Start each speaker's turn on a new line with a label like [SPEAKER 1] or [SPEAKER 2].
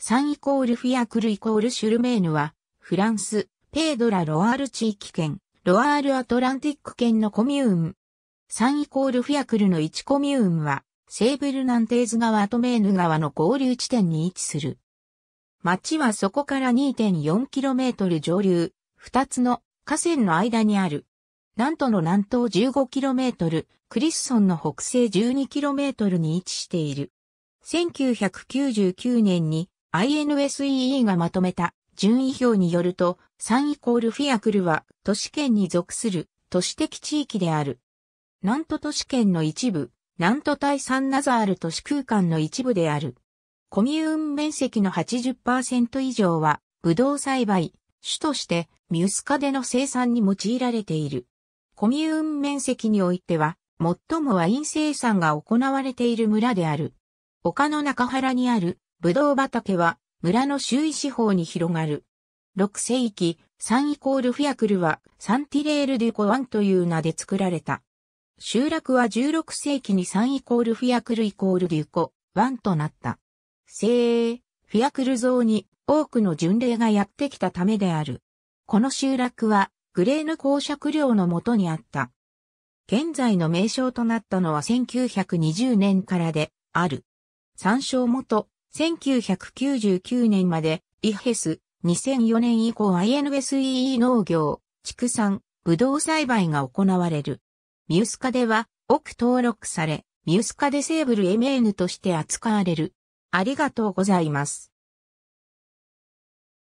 [SPEAKER 1] 3イコールフィアクルイコールシュルメーヌは、フランス、ペードラ・ロアール地域圏、ロアール・アトランティック圏のコミューン。3イコールフィアクルの1コミューンは、セーブルナンテーズ川とメーヌ川の合流地点に位置する。町はそこから 2.4km 上流、2つの河川の間にある。南東の南東 15km、クリスソンの北西 12km に位置している。1999年に INSEE がまとめた順位表によると、3イコールフィアクルは都市圏に属する都市的地域である。南都都市圏の一部、南都対サンナザール都市空間の一部である。コミューン面積の80%以上は、ブドウ栽培、種としてミュスカデの生産に用いられている。コミューン面積においては、最もワイン生産が行われている村である。丘の中原にあるぶどう畑は村の周囲四方に広がる。6世紀、サンイコールフィアクルはサンティレール・デュ・コワンという名で作られた。集落は16世紀にサンイコールフィアクルイコール・デュ・コワンとなった。聖フィアクル像に多くの巡礼がやってきたためである。この集落はグレーヌ公爵領のもとにあった。現在の名称となったのは1920年からである。参照元、1999年まで、イヘス、2004年以降 INSEE 農業、畜産、ブドウ栽培が行われる。ミュスカでは、奥登録され、ミュスカデセーブル MN として扱われる。ありがとうございます。